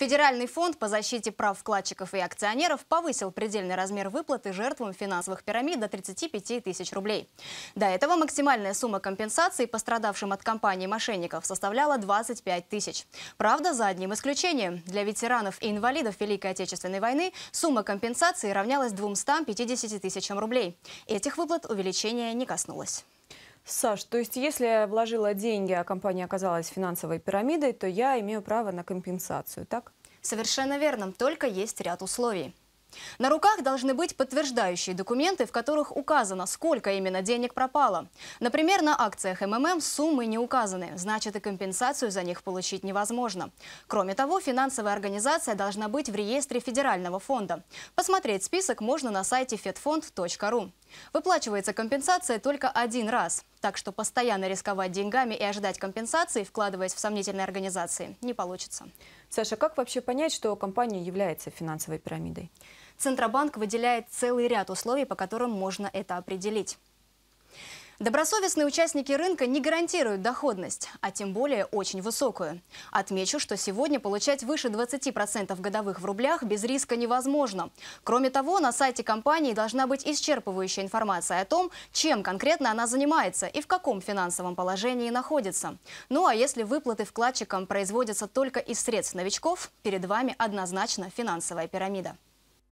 Федеральный фонд по защите прав вкладчиков и акционеров повысил предельный размер выплаты жертвам финансовых пирамид до 35 тысяч рублей. До этого максимальная сумма компенсации пострадавшим от компаний мошенников составляла 25 тысяч. Правда, за одним исключением. Для ветеранов и инвалидов Великой Отечественной войны сумма компенсации равнялась 250 тысячам рублей. Этих выплат увеличение не коснулось. Саш, то есть если я вложила деньги, а компания оказалась финансовой пирамидой, то я имею право на компенсацию, так? Совершенно верно, только есть ряд условий. На руках должны быть подтверждающие документы, в которых указано, сколько именно денег пропало. Например, на акциях МММ суммы не указаны, значит и компенсацию за них получить невозможно. Кроме того, финансовая организация должна быть в реестре Федерального фонда. Посмотреть список можно на сайте fedfond.ru. Выплачивается компенсация только один раз. Так что постоянно рисковать деньгами и ожидать компенсации, вкладываясь в сомнительные организации, не получится. Саша, как вообще понять, что компания является финансовой пирамидой? Центробанк выделяет целый ряд условий, по которым можно это определить. Добросовестные участники рынка не гарантируют доходность, а тем более очень высокую. Отмечу, что сегодня получать выше 20% годовых в рублях без риска невозможно. Кроме того, на сайте компании должна быть исчерпывающая информация о том, чем конкретно она занимается и в каком финансовом положении находится. Ну а если выплаты вкладчикам производятся только из средств новичков, перед вами однозначно финансовая пирамида.